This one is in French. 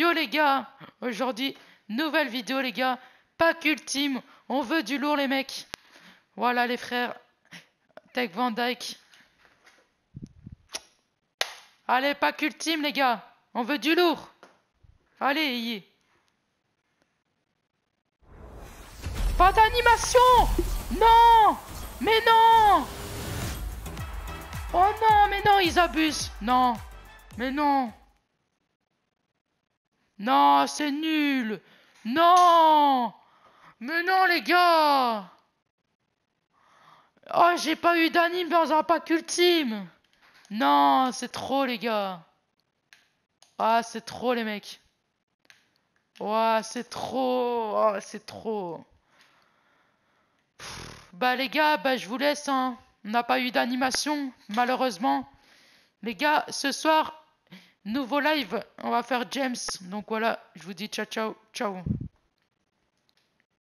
Yo les gars, aujourd'hui, nouvelle vidéo les gars, pack ultime, on veut du lourd les mecs. Voilà les frères, Tech Van Dyke. Allez, pack ultime les gars, on veut du lourd. Allez, y Pas d'animation Non Mais non Oh non, mais non, ils abusent Non Mais non non, c'est nul Non Mais non, les gars Oh, j'ai pas eu d'anime dans un pack ultime Non, c'est trop, les gars Ah, c'est trop, les mecs Oh, c'est trop oh, c'est trop Bah, les gars, bah, je vous laisse, hein. On n'a pas eu d'animation, malheureusement. Les gars, ce soir, Nouveau live, on va faire James. Donc voilà, je vous dis ciao ciao, ciao.